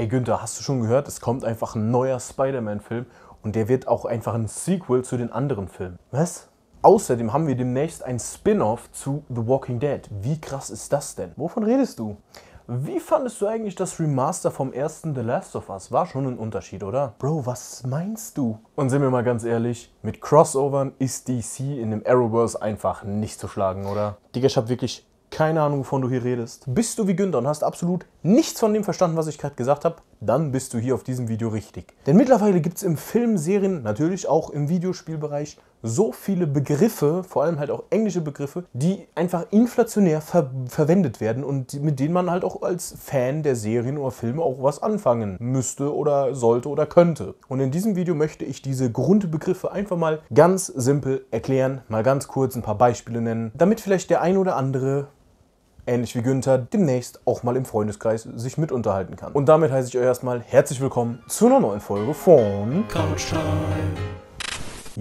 ey Günther, hast du schon gehört, es kommt einfach ein neuer Spider-Man-Film und der wird auch einfach ein Sequel zu den anderen Filmen. Was? Außerdem haben wir demnächst ein Spin-off zu The Walking Dead. Wie krass ist das denn? Wovon redest du? Wie fandest du eigentlich das Remaster vom ersten The Last of Us? War schon ein Unterschied, oder? Bro, was meinst du? Und sind wir mal ganz ehrlich, mit Crossovern ist DC in dem Arrowverse einfach nicht zu schlagen, oder? Digga, ich hab wirklich keine Ahnung, wovon du hier redest. Bist du wie Günther und hast absolut nichts von dem verstanden, was ich gerade gesagt habe, dann bist du hier auf diesem Video richtig. Denn mittlerweile gibt es im Film, Serien, natürlich auch im Videospielbereich so viele Begriffe, vor allem halt auch englische Begriffe, die einfach inflationär ver verwendet werden und mit denen man halt auch als Fan der Serien oder Filme auch was anfangen müsste oder sollte oder könnte. Und in diesem Video möchte ich diese Grundbegriffe einfach mal ganz simpel erklären, mal ganz kurz ein paar Beispiele nennen, damit vielleicht der ein oder andere ähnlich wie Günther, demnächst auch mal im Freundeskreis sich mit unterhalten kann. Und damit heiße ich euch erstmal herzlich willkommen zu einer neuen Folge von Couch Time.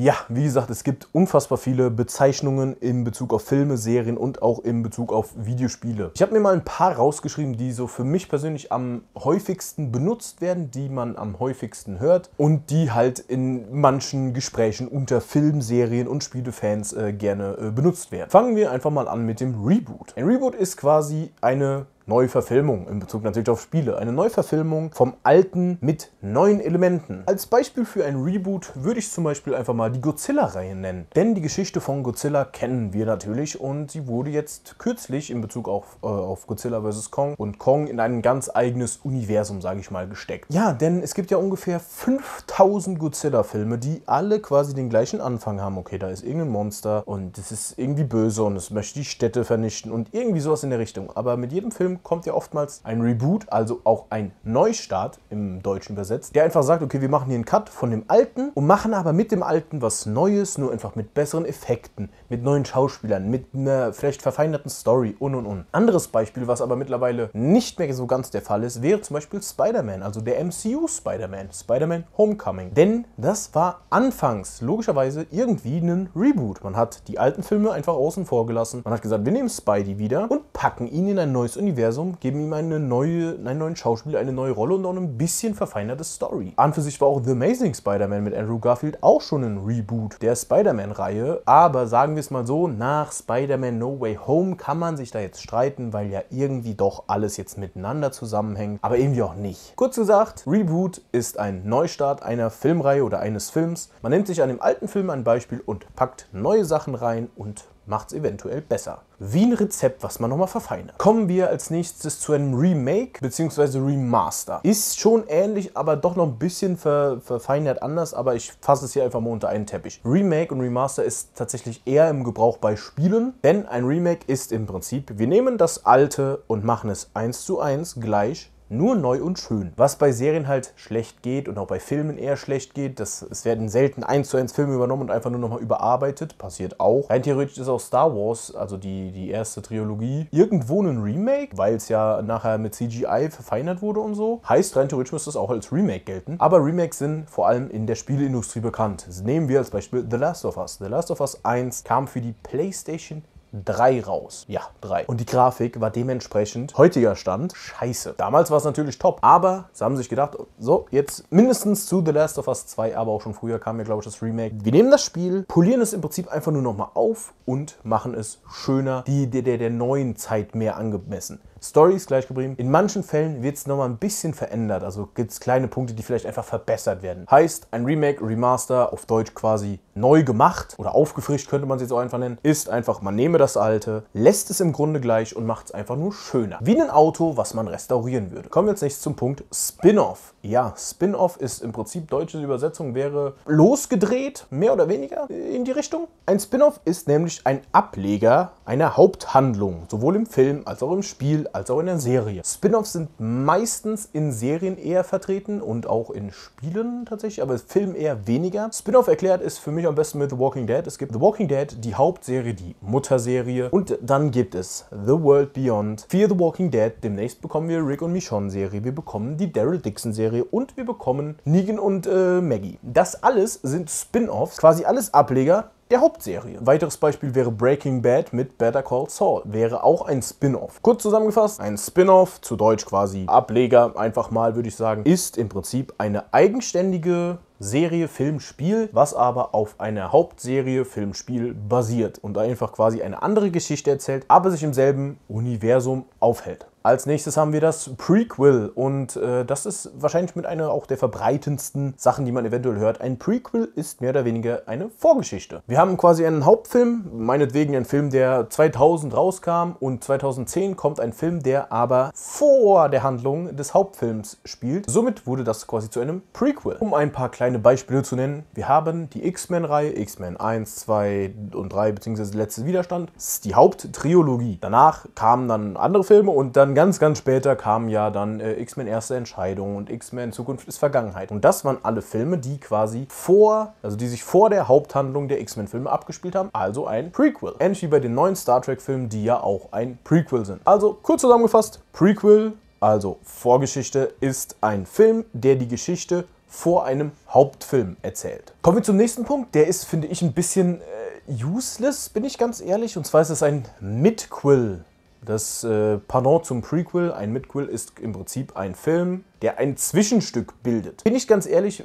Ja, wie gesagt, es gibt unfassbar viele Bezeichnungen in Bezug auf Filme, Serien und auch in Bezug auf Videospiele. Ich habe mir mal ein paar rausgeschrieben, die so für mich persönlich am häufigsten benutzt werden, die man am häufigsten hört und die halt in manchen Gesprächen unter Film, Serien und Spielefans äh, gerne äh, benutzt werden. Fangen wir einfach mal an mit dem Reboot. Ein Reboot ist quasi eine Neuverfilmung in Bezug natürlich auf Spiele. Eine Neuverfilmung vom alten mit neuen Elementen. Als Beispiel für ein Reboot würde ich zum Beispiel einfach mal die Godzilla-Reihe nennen. Denn die Geschichte von Godzilla kennen wir natürlich und sie wurde jetzt kürzlich in Bezug auf, äh, auf Godzilla vs. Kong und Kong in ein ganz eigenes Universum, sage ich mal, gesteckt. Ja, denn es gibt ja ungefähr 5000 Godzilla-Filme, die alle quasi den gleichen Anfang haben. Okay, da ist irgendein Monster und es ist irgendwie böse und es möchte die Städte vernichten und irgendwie sowas in der Richtung. Aber mit jedem Film kommt ja oftmals ein Reboot, also auch ein Neustart im Deutschen übersetzt, der einfach sagt, okay, wir machen hier einen Cut von dem Alten und machen aber mit dem Alten was Neues, nur einfach mit besseren Effekten, mit neuen Schauspielern, mit einer vielleicht verfeinerten Story und und und. Anderes Beispiel, was aber mittlerweile nicht mehr so ganz der Fall ist, wäre zum Beispiel Spider-Man, also der MCU Spider-Man, Spider-Man Homecoming. Denn das war anfangs logischerweise irgendwie ein Reboot. Man hat die alten Filme einfach außen vor gelassen. Man hat gesagt, wir nehmen Spidey wieder und packen ihn in ein neues Universum Universum, geben ihm eine neue, einen neuen Schauspieler, eine neue Rolle und auch ein bisschen verfeinerte Story. An für sich war auch The Amazing Spider-Man mit Andrew Garfield auch schon ein Reboot der Spider-Man-Reihe, aber sagen wir es mal so, nach Spider-Man No Way Home kann man sich da jetzt streiten, weil ja irgendwie doch alles jetzt miteinander zusammenhängt, aber irgendwie auch nicht. Kurz gesagt, Reboot ist ein Neustart einer Filmreihe oder eines Films. Man nimmt sich an dem alten Film ein Beispiel und packt neue Sachen rein und macht es eventuell besser wie ein Rezept, was man nochmal verfeinert. Kommen wir als nächstes zu einem Remake bzw. Remaster. Ist schon ähnlich, aber doch noch ein bisschen ver verfeinert anders, aber ich fasse es hier einfach mal unter einen Teppich. Remake und Remaster ist tatsächlich eher im Gebrauch bei Spielen, denn ein Remake ist im Prinzip, wir nehmen das alte und machen es eins zu eins gleich nur neu und schön. Was bei Serien halt schlecht geht und auch bei Filmen eher schlecht geht, das, es werden selten eins zu eins Filme übernommen und einfach nur nochmal überarbeitet, passiert auch. Rein theoretisch ist auch Star Wars, also die, die erste Trilogie, irgendwo ein Remake, weil es ja nachher mit CGI verfeinert wurde und so. Heißt, rein theoretisch müsste es auch als Remake gelten. Aber Remakes sind vor allem in der Spieleindustrie bekannt. Das nehmen wir als Beispiel The Last of Us. The Last of Us 1 kam für die PlayStation 3 raus. Ja, 3. Und die Grafik war dementsprechend heutiger Stand scheiße. Damals war es natürlich top, aber sie haben sich gedacht, so, jetzt mindestens zu The Last of Us 2, aber auch schon früher kam ja, glaube ich, das Remake. Wir nehmen das Spiel, polieren es im Prinzip einfach nur nochmal auf und machen es schöner, die der, der neuen Zeit mehr angemessen. Story ist gleich geblieben. In manchen Fällen wird es nochmal ein bisschen verändert. Also gibt es kleine Punkte, die vielleicht einfach verbessert werden. Heißt, ein Remake, Remaster, auf Deutsch quasi neu gemacht oder aufgefrischt könnte man es jetzt auch einfach nennen, ist einfach, man nehme das alte, lässt es im Grunde gleich und macht es einfach nur schöner. Wie ein Auto, was man restaurieren würde. Kommen wir jetzt nächstes zum Punkt Spin-Off. Ja, Spin-Off ist im Prinzip, deutsche Übersetzung wäre losgedreht, mehr oder weniger in die Richtung. Ein Spin-Off ist nämlich ein Ableger einer Haupthandlung, sowohl im Film als auch im Spiel als auch in der Serie. Spin-offs sind meistens in Serien eher vertreten und auch in Spielen tatsächlich, aber Film eher weniger. Spin-off erklärt ist für mich am besten mit The Walking Dead. Es gibt The Walking Dead, die Hauptserie, die Mutterserie und dann gibt es The World Beyond, Fear the Walking Dead, demnächst bekommen wir Rick und Michonne Serie, wir bekommen die Daryl Dixon Serie und wir bekommen Negan und äh, Maggie. Das alles sind Spin-offs, quasi alles Ableger der Hauptserie. weiteres Beispiel wäre Breaking Bad mit Better Call Saul. Wäre auch ein Spin-off. Kurz zusammengefasst, ein Spin-off, zu Deutsch quasi Ableger, einfach mal würde ich sagen, ist im Prinzip eine eigenständige Serie, Film, Spiel, was aber auf einer Hauptserie, Film, Spiel basiert und einfach quasi eine andere Geschichte erzählt, aber sich im selben Universum aufhält. Als nächstes haben wir das Prequel und äh, das ist wahrscheinlich mit einer auch der verbreitendsten Sachen, die man eventuell hört. Ein Prequel ist mehr oder weniger eine Vorgeschichte. Wir haben quasi einen Hauptfilm, meinetwegen einen Film, der 2000 rauskam und 2010 kommt ein Film, der aber vor der Handlung des Hauptfilms spielt. Somit wurde das quasi zu einem Prequel. Um ein paar kleine Beispiele zu nennen, wir haben die X-Men-Reihe, X-Men 1, 2 und 3 bzw. Letzte Widerstand. Das ist die Haupttriologie. Danach kamen dann andere Filme und dann dann ganz, ganz später kam ja dann äh, X-Men Erste Entscheidung und X-Men Zukunft ist Vergangenheit. Und das waren alle Filme, die quasi vor, also die sich vor der Haupthandlung der X-Men-Filme abgespielt haben, also ein Prequel. Ähnlich wie bei den neuen Star Trek-Filmen, die ja auch ein Prequel sind. Also kurz zusammengefasst, Prequel, also Vorgeschichte, ist ein Film, der die Geschichte vor einem Hauptfilm erzählt. Kommen wir zum nächsten Punkt. Der ist, finde ich, ein bisschen äh, useless, bin ich ganz ehrlich. Und zwar ist es ein Midquel. Das äh, Pendant zum Prequel, ein Midquel, ist im Prinzip ein Film, der ein Zwischenstück bildet. Bin ich ganz ehrlich,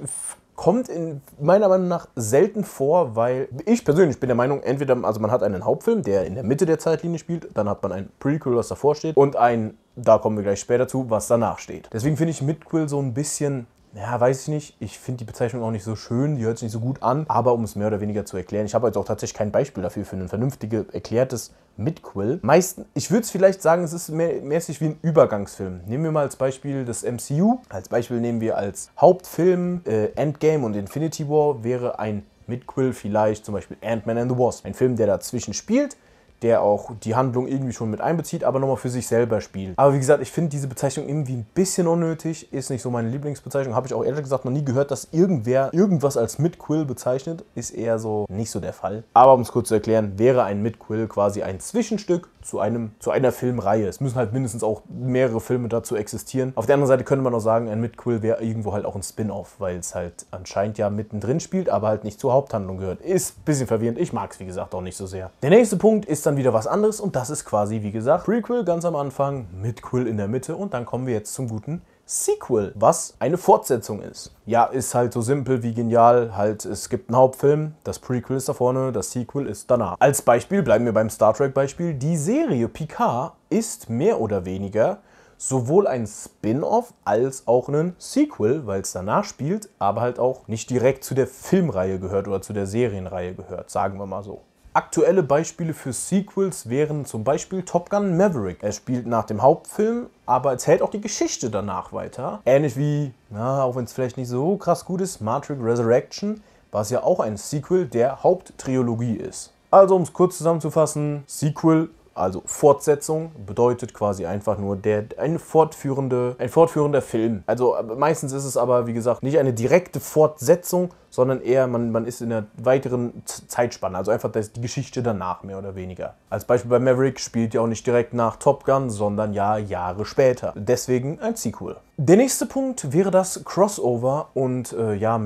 kommt in meiner Meinung nach selten vor, weil ich persönlich bin der Meinung, entweder also man hat einen Hauptfilm, der in der Mitte der Zeitlinie spielt, dann hat man ein Prequel, was davor steht und ein, da kommen wir gleich später zu, was danach steht. Deswegen finde ich Midquel so ein bisschen ja, weiß ich nicht. Ich finde die Bezeichnung auch nicht so schön, die hört sich nicht so gut an, aber um es mehr oder weniger zu erklären, ich habe jetzt auch tatsächlich kein Beispiel dafür für ein vernünftiges, erklärtes Midquel. Meistens, ich würde es vielleicht sagen, es ist mä mäßig wie ein Übergangsfilm. Nehmen wir mal als Beispiel das MCU. Als Beispiel nehmen wir als Hauptfilm äh, Endgame und Infinity War wäre ein Midquel vielleicht zum Beispiel Ant-Man and the Wasp. Ein Film, der dazwischen spielt, der auch die Handlung irgendwie schon mit einbezieht, aber nochmal für sich selber spielt. Aber wie gesagt, ich finde diese Bezeichnung irgendwie ein bisschen unnötig, ist nicht so meine Lieblingsbezeichnung, habe ich auch ehrlich gesagt noch nie gehört, dass irgendwer irgendwas als Mid-Quill bezeichnet, ist eher so nicht so der Fall. Aber um es kurz zu erklären, wäre ein Mid-Quill quasi ein Zwischenstück zu, einem, zu einer Filmreihe. Es müssen halt mindestens auch mehrere Filme dazu existieren. Auf der anderen Seite könnte man auch sagen, ein Mitquill wäre irgendwo halt auch ein Spin-off, weil es halt anscheinend ja mittendrin spielt, aber halt nicht zur Haupthandlung gehört. Ist ein bisschen verwirrend. Ich mag es, wie gesagt, auch nicht so sehr. Der nächste Punkt ist dann wieder was anderes und das ist quasi, wie gesagt, Prequel ganz am Anfang, Mitquill in der Mitte und dann kommen wir jetzt zum guten Sequel, was eine Fortsetzung ist. Ja, ist halt so simpel wie genial. Halt, es gibt einen Hauptfilm, das Prequel ist da vorne, das Sequel ist danach. Als Beispiel bleiben wir beim Star Trek Beispiel. Die Serie Picard ist mehr oder weniger sowohl ein Spin-off als auch ein Sequel, weil es danach spielt, aber halt auch nicht direkt zu der Filmreihe gehört oder zu der Serienreihe gehört, sagen wir mal so. Aktuelle Beispiele für Sequels wären zum Beispiel Top Gun Maverick. Er spielt nach dem Hauptfilm, aber erzählt auch die Geschichte danach weiter. Ähnlich wie, na, auch wenn es vielleicht nicht so krass gut ist, Matrix Resurrection, was ja auch ein Sequel der Haupttrilogie ist. Also um es kurz zusammenzufassen, Sequel also Fortsetzung bedeutet quasi einfach nur der, eine fortführende, ein fortführender Film. Also äh, meistens ist es aber, wie gesagt, nicht eine direkte Fortsetzung, sondern eher man, man ist in einer weiteren Zeitspanne, also einfach das, die Geschichte danach mehr oder weniger. Als Beispiel bei Maverick spielt ja auch nicht direkt nach Top Gun, sondern ja Jahre später. Deswegen ein Sequel. Der nächste Punkt wäre das Crossover und äh, ja,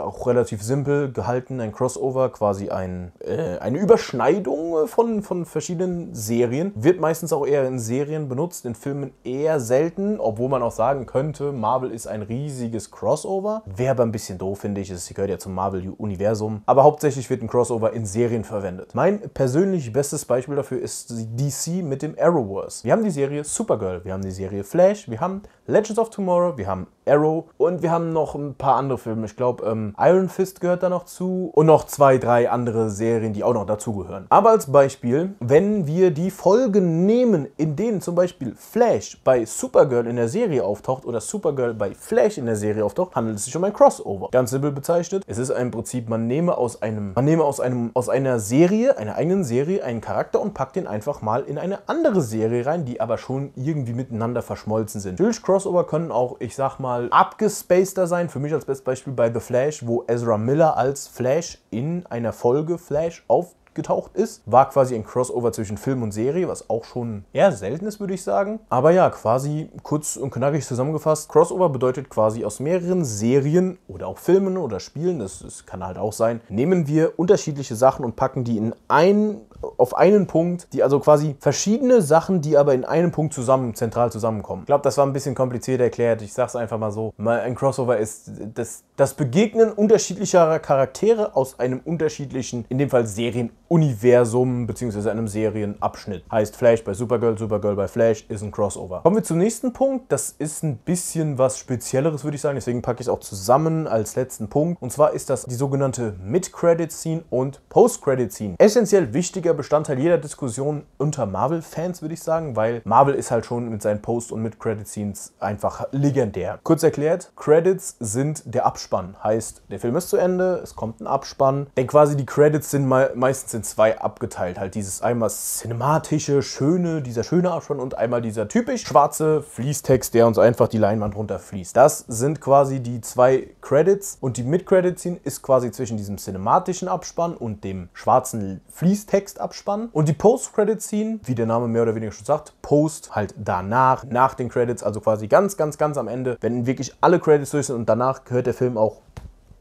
auch relativ simpel gehalten, ein Crossover, quasi ein, äh, eine Überschneidung von, von verschiedenen Serien. Wird meistens auch eher in Serien benutzt, in Filmen eher selten, obwohl man auch sagen könnte, Marvel ist ein riesiges Crossover. Wäre aber ein bisschen doof, finde ich. Es gehört ja zum Marvel-Universum. Aber hauptsächlich wird ein Crossover in Serien verwendet. Mein persönlich bestes Beispiel dafür ist DC mit dem Arrowverse. Wir haben die Serie Supergirl, wir haben die Serie Flash, wir haben Legends of Tomorrow, wir haben Arrow und wir haben noch ein paar andere Filme. Ich glaube, ähm, Iron Fist gehört da noch zu und noch zwei, drei andere Serien, die auch noch dazugehören. Aber als Beispiel, wenn wir die Folgen nehmen, in denen zum Beispiel Flash bei Supergirl in der Serie auftaucht oder Supergirl bei Flash in der Serie auftaucht, handelt es sich um ein Crossover. Ganz simpel bezeichnet, es ist ein Prinzip, man nehme aus einem, man nehme aus einem, aus einer Serie, einer eigenen Serie, einen Charakter und packt den einfach mal in eine andere Serie rein, die aber schon irgendwie miteinander verschmolzen sind. Natürlich Crossover können auch, ich sag mal, mal abgespaceder sein. Für mich als bestes Beispiel bei The Flash, wo Ezra Miller als Flash in einer Folge Flash aufgetaucht ist. War quasi ein Crossover zwischen Film und Serie, was auch schon eher selten ist, würde ich sagen. Aber ja, quasi kurz und knackig zusammengefasst, Crossover bedeutet quasi aus mehreren Serien oder auch Filmen oder Spielen, das, das kann halt auch sein, nehmen wir unterschiedliche Sachen und packen die in ein auf einen Punkt, die also quasi verschiedene Sachen, die aber in einem Punkt zusammen, zentral zusammenkommen. Ich glaube, das war ein bisschen kompliziert erklärt. Ich sage es einfach mal so. Ein Crossover ist das, das Begegnen unterschiedlicher Charaktere aus einem unterschiedlichen, in dem Fall Serienuniversum bzw. einem Serienabschnitt. Heißt Flash bei Supergirl, Supergirl bei Flash ist ein Crossover. Kommen wir zum nächsten Punkt. Das ist ein bisschen was Spezielleres, würde ich sagen. Deswegen packe ich es auch zusammen als letzten Punkt. Und zwar ist das die sogenannte Mid-Credit-Scene und Post-Credit-Scene. Essentiell wichtiger Bestandteil Bestandteil jeder Diskussion unter Marvel-Fans, würde ich sagen, weil Marvel ist halt schon mit seinen Post- und mit Credit-Scenes einfach legendär. Kurz erklärt, Credits sind der Abspann. Heißt, der Film ist zu Ende, es kommt ein Abspann. Denn quasi die Credits sind meistens in zwei abgeteilt. Halt dieses einmal cinematische, schöne, dieser schöne Abspann und einmal dieser typisch schwarze Fließtext, der uns einfach die Leinwand runterfließt. Das sind quasi die zwei Credits und die Mid-Credit-Scene ist quasi zwischen diesem cinematischen Abspann und dem schwarzen Fließtext-Abspann Abspann. Und die Post-Credit-Scene, wie der Name mehr oder weniger schon sagt, Post halt danach, nach den Credits, also quasi ganz, ganz, ganz am Ende, wenn wirklich alle Credits durch sind und danach gehört der Film auch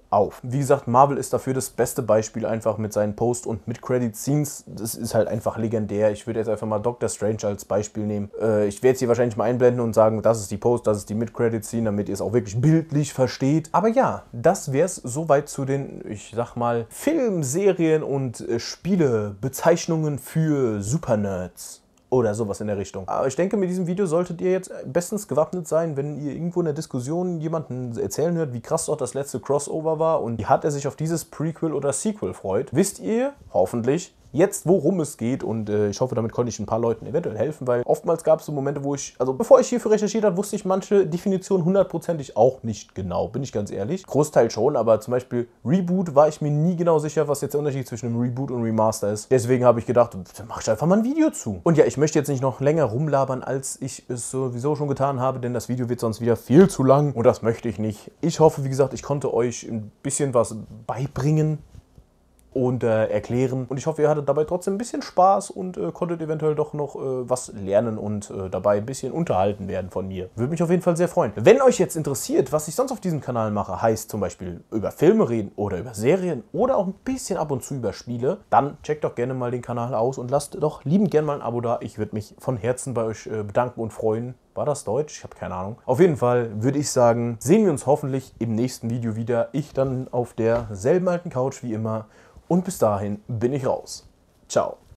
auf. Wie gesagt, Marvel ist dafür das beste Beispiel einfach mit seinen Post- und mit Credit-Scenes. Das ist halt einfach legendär. Ich würde jetzt einfach mal Doctor Strange als Beispiel nehmen. Äh, ich werde es hier wahrscheinlich mal einblenden und sagen, das ist die Post, das ist die Mid-Credit-Scene, damit ihr es auch wirklich bildlich versteht. Aber ja, das wäre es soweit zu den, ich sag mal, Film, Serien und äh, Spiele-Bezeichnungen für Supernerds. Oder sowas in der Richtung. Aber ich denke, mit diesem Video solltet ihr jetzt bestens gewappnet sein, wenn ihr irgendwo in der Diskussion jemanden erzählen hört, wie krass doch das letzte Crossover war und wie hat er sich auf dieses Prequel oder Sequel freut. Wisst ihr, hoffentlich, jetzt, worum es geht. Und äh, ich hoffe, damit konnte ich ein paar Leuten eventuell helfen, weil oftmals gab es so Momente, wo ich, also bevor ich hierfür recherchiert habe, wusste ich manche Definitionen hundertprozentig auch nicht genau, bin ich ganz ehrlich. Großteil schon, aber zum Beispiel Reboot war ich mir nie genau sicher, was jetzt der Unterschied zwischen einem Reboot und Remaster ist. Deswegen habe ich gedacht, mach ich einfach mal ein Video zu. Und ja, ich möchte jetzt nicht noch länger rumlabern, als ich es sowieso schon getan habe, denn das Video wird sonst wieder viel zu lang und das möchte ich nicht. Ich hoffe, wie gesagt, ich konnte euch ein bisschen was beibringen, und äh, erklären. Und ich hoffe, ihr hattet dabei trotzdem ein bisschen Spaß und äh, konntet eventuell doch noch äh, was lernen und äh, dabei ein bisschen unterhalten werden von mir. Würde mich auf jeden Fall sehr freuen. Wenn euch jetzt interessiert, was ich sonst auf diesem Kanal mache, heißt zum Beispiel über Filme reden oder über Serien oder auch ein bisschen ab und zu über Spiele, dann checkt doch gerne mal den Kanal aus und lasst doch liebend gerne mal ein Abo da. Ich würde mich von Herzen bei euch äh, bedanken und freuen. War das Deutsch? Ich habe keine Ahnung. Auf jeden Fall würde ich sagen, sehen wir uns hoffentlich im nächsten Video wieder. Ich dann auf derselben alten Couch wie immer. Und bis dahin bin ich raus. Ciao.